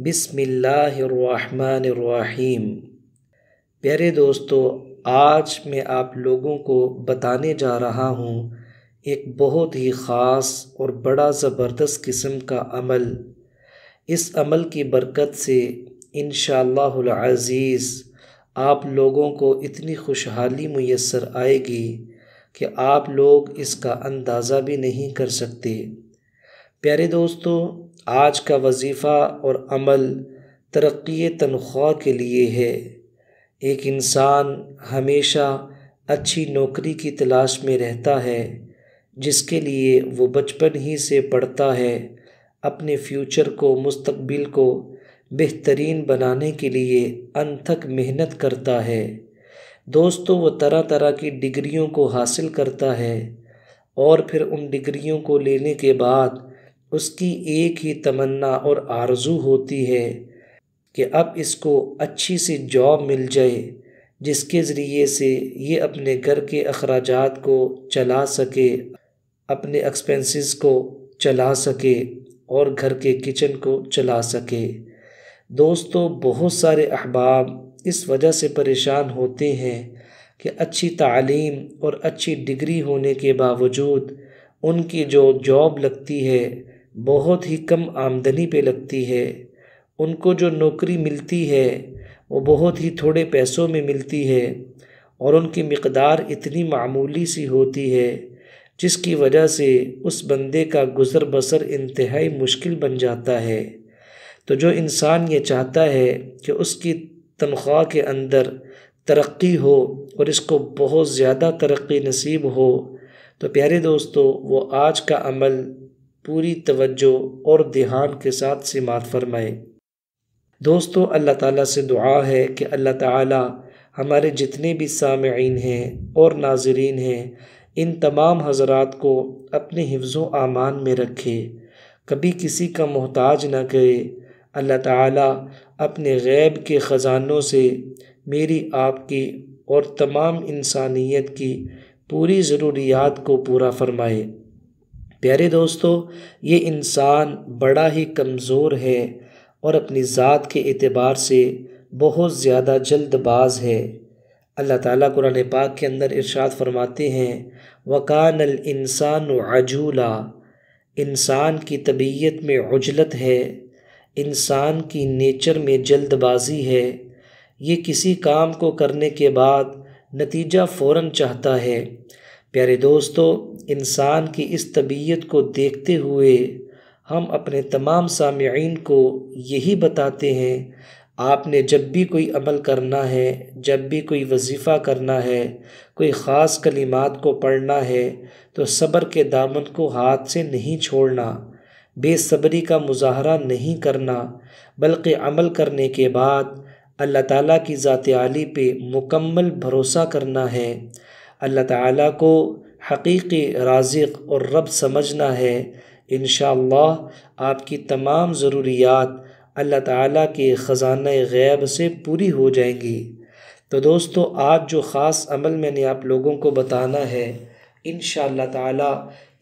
بسم اللہ الرحمن الرحیم پیارے دوستو آج میں آپ لوگوں کو بتانے جا رہا ہوں ایک بہت ہی خاص اور بڑا زبردست قسم کا عمل اس عمل کی برکت سے انشاءاللہ العزیز آپ لوگوں کو اتنی خوشحالی میسر آئے گی کہ آپ لوگ اس کا اندازہ بھی نہیں کر سکتے پیارے دوستو آج کا وظیفہ اور عمل ترقی تنخواہ کے لیے ہے ایک انسان ہمیشہ اچھی نوکری کی تلاش میں رہتا ہے جس کے لیے وہ بچپن ہی سے پڑھتا ہے اپنے فیوچر کو مستقبل کو بہترین بنانے کے لیے انتھک محنت کرتا ہے دوستوں وہ طرح طرح کی ڈگریوں کو حاصل کرتا ہے اور پھر ان ڈگریوں کو لینے کے بعد اس کی ایک ہی تمنا اور آرزو ہوتی ہے کہ اب اس کو اچھی سی جاب مل جائے جس کے ذریعے سے یہ اپنے گھر کے اخراجات کو چلا سکے اپنے ایکسپینسز کو چلا سکے اور گھر کے کچن کو چلا سکے دوستو بہت سارے احباب اس وجہ سے پریشان ہوتے ہیں کہ اچھی تعلیم اور اچھی ڈگری ہونے کے باوجود ان کی جو جاب لگتی ہے بہت ہی کم آمدنی پہ لگتی ہے ان کو جو نوکری ملتی ہے وہ بہت ہی تھوڑے پیسوں میں ملتی ہے اور ان کی مقدار اتنی معمولی سی ہوتی ہے جس کی وجہ سے اس بندے کا گزر بسر انتہائی مشکل بن جاتا ہے تو جو انسان یہ چاہتا ہے کہ اس کی تنخواہ کے اندر ترقی ہو اور اس کو بہت زیادہ ترقی نصیب ہو تو پیارے دوستو وہ آج کا عمل پوری توجہ اور دھیان کے ساتھ سماعت فرمائے دوستوں اللہ تعالیٰ سے دعا ہے کہ اللہ تعالیٰ ہمارے جتنے بھی سامعین ہیں اور ناظرین ہیں ان تمام حضرات کو اپنے حفظ و امان میں رکھے کبھی کسی کا محتاج نہ کرے اللہ تعالیٰ اپنے غیب کے خزانوں سے میری آپ کی اور تمام انسانیت کی پوری ضروریات کو پورا فرمائے پیارے دوستو یہ انسان بڑا ہی کمزور ہے اور اپنی ذات کے اعتبار سے بہت زیادہ جلد باز ہے اللہ تعالیٰ قرآن پاک کے اندر ارشاد فرماتے ہیں وکان الْإِنسَانُ عَجُولًا انسان کی طبیعت میں عجلت ہے انسان کی نیچر میں جلد بازی ہے یہ کسی کام کو کرنے کے بعد نتیجہ فوراً چاہتا ہے پیارے دوستو انسان کی اس طبیعت کو دیکھتے ہوئے ہم اپنے تمام سامعین کو یہی بتاتے ہیں آپ نے جب بھی کوئی عمل کرنا ہے جب بھی کوئی وظیفہ کرنا ہے کوئی خاص کلمات کو پڑھنا ہے تو صبر کے دامن کو ہاتھ سے نہیں چھوڑنا بے صبری کا مظاہرہ نہیں کرنا بلکہ عمل کرنے کے بعد اللہ تعالیٰ کی ذات عالی پہ مکمل بھروسہ کرنا ہے اللہ تعالیٰ کو حقیقی رازق اور رب سمجھنا ہے انشاءاللہ آپ کی تمام ضروریات اللہ تعالیٰ کے خزانہ غیب سے پوری ہو جائیں گی تو دوستو آج جو خاص عمل میں نے آپ لوگوں کو بتانا ہے ان شاء اللہ تعالیٰ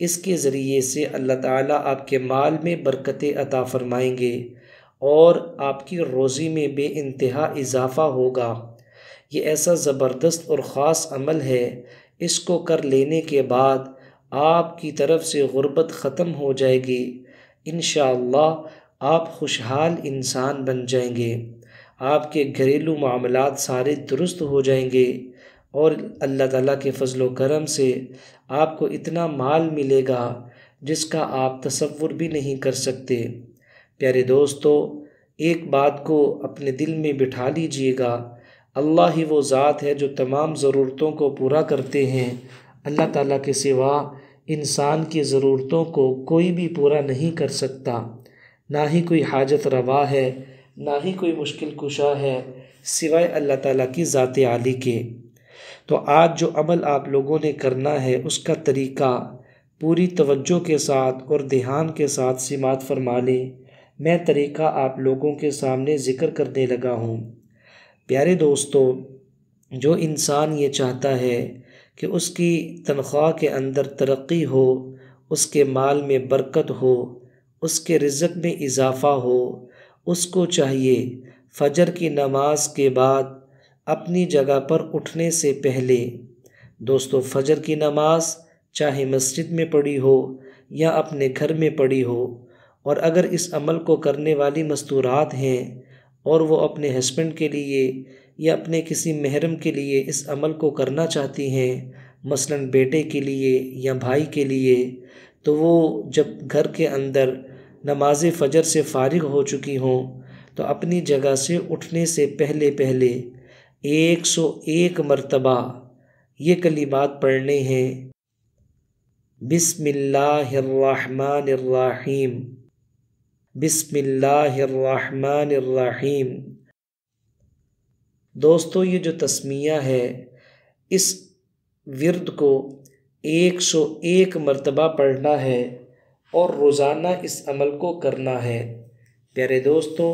اس کے ذریعے سے اللہ تعالیٰ آپ کے مال میں برکت عطا فرمائیں گے اور آپ کی روزی میں بے انتہا اضافہ ہوگا یہ ایسا زبردست اور خاص عمل ہے اس کو کر لینے کے بعد آپ کی طرف سے غربت ختم ہو جائے گی انشاءاللہ آپ خوشحال انسان بن جائیں گے آپ کے گھریلو معاملات سارے درست ہو جائیں گے اور اللہ تعالیٰ کے فضل و کرم سے آپ کو اتنا مال ملے گا جس کا آپ تصور بھی نہیں کر سکتے پیارے دوستو ایک بات کو اپنے دل میں بٹھا لیجئے گا اللہ ہی وہ ذات ہے جو تمام ضرورتوں کو پورا کرتے ہیں اللہ تعالیٰ کے سوا انسان کی ضرورتوں کو کوئی بھی پورا نہیں کر سکتا نہ ہی کوئی حاجت روا ہے نہ ہی کوئی مشکل کشا ہے سوائے اللہ تعالیٰ کی ذات عالی کے تو آج جو عمل آپ لوگوں نے کرنا ہے اس کا طریقہ پوری توجہ کے ساتھ اور دھیان کے ساتھ سماعت فرما لیں میں طریقہ آپ لوگوں کے سامنے ذکر کرنے لگا ہوں پیارے دوستو جو انسان یہ چاہتا ہے کہ اس کی تنخواہ کے اندر ترقی ہو اس کے مال میں برکت ہو اس کے رزق میں اضافہ ہو اس کو چاہیے فجر کی نماز کے بعد اپنی جگہ پر اٹھنے سے پہلے دوستو فجر کی نماز چاہے مسجد میں پڑھی ہو یا اپنے گھر میں پڑھی ہو اور اگر اس عمل کو کرنے والی مستورات ہیں اور وہ اپنے ہسبینڈ کے لیے یا اپنے کسی محرم کے لیے اس عمل کو کرنا چاہتی ہیں مثلاً بیٹے کے لیے یا بھائی کے لیے تو وہ جب گھر کے اندر نماز فجر سے فارغ ہو چکی ہوں تو اپنی جگہ سے اٹھنے سے پہلے پہلے ایک سو ایک مرتبہ یہ کلمات پڑھنے ہیں بسم اللہ الرحمن الرحیم بسم اللہ الرحمن الرحیم دوستو یہ جو تسمیہ ہے اس ورد کو ایک سو ایک مرتبہ پڑھنا ہے اور روزانہ اس عمل کو کرنا ہے پیارے دوستو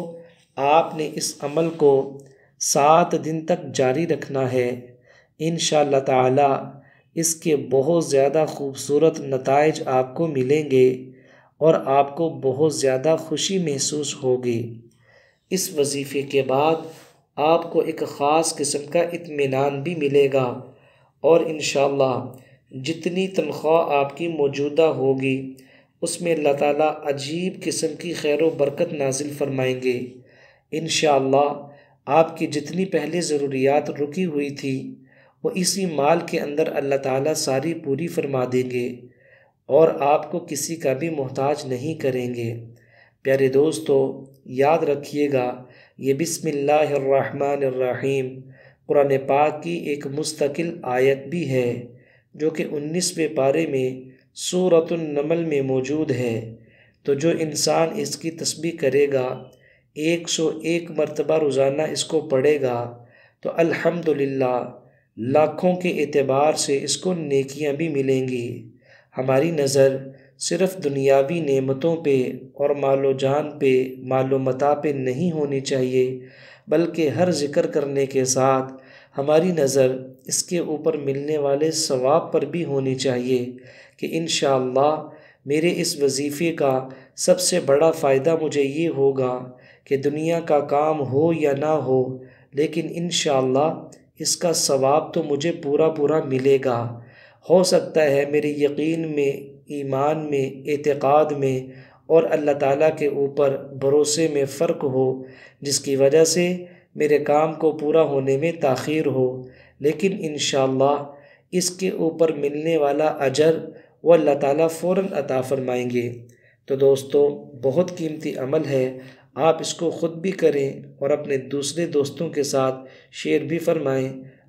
آپ نے اس عمل کو سات دن تک جاری رکھنا ہے انشاءاللہ تعالی اللہ اس کے بہت زیادہ خوبصورت نتائج آپ کو ملیں گے اور آپ کو بہت زیادہ خوشی محسوس ہوگی اس وظیفے کے بعد آپ کو ایک خاص قسم کا اطمینان بھی ملے گا اور انشاءاللہ جتنی تنخواہ آپ کی موجودہ ہوگی اس میں اللہ تعالیٰ عجیب قسم کی خیر و برکت نازل فرمائیں گے انشاءاللہ اللہ آپ کی جتنی پہلے ضروریات رکی ہوئی تھی وہ اسی مال کے اندر اللہ تعالیٰ ساری پوری فرما دیں گے اور آپ کو کسی کا بھی محتاج نہیں کریں گے پیارے دوستو یاد رکھیے گا یہ بسم اللہ الرحمن الرحیم قرآن پاک کی ایک مستقل آیت بھی ہے جو کہ انیسویں پارے میں سورة النمل میں موجود ہے تو جو انسان اس کی تسبیح کرے گا ایک سو ایک مرتبہ روزانہ اس کو پڑھے گا تو الحمد لاکھوں کے اعتبار سے اس کو نیکیاں بھی ملیں گی ہماری نظر صرف دنیاوی نعمتوں پہ اور مال و جان پہ مال و متا پہ نہیں ہونی چاہیے بلکہ ہر ذکر کرنے کے ساتھ ہماری نظر اس کے اوپر ملنے والے ثواب پر بھی ہونی چاہیے کہ انشاءاللہ میرے اس وظیفے کا سب سے بڑا فائدہ مجھے یہ ہوگا کہ دنیا کا کام ہو یا نہ ہو لیکن انشاءاللہ اس کا ثواب تو مجھے پورا پورا ملے گا ہو سکتا ہے میرے یقین میں ایمان میں اعتقاد میں اور اللہ تعالیٰ کے اوپر بھروسے میں فرق ہو جس کی وجہ سے میرے کام کو پورا ہونے میں تاخیر ہو لیکن انشاءاللہ اس کے اوپر ملنے والا اجر وہ اللہ تعالیٰ فوراً عطا فرمائیں گے تو دوستو بہت قیمتی عمل ہے آپ اس کو خود بھی کریں اور اپنے دوسرے دوستوں کے ساتھ شیئر بھی فرمائیں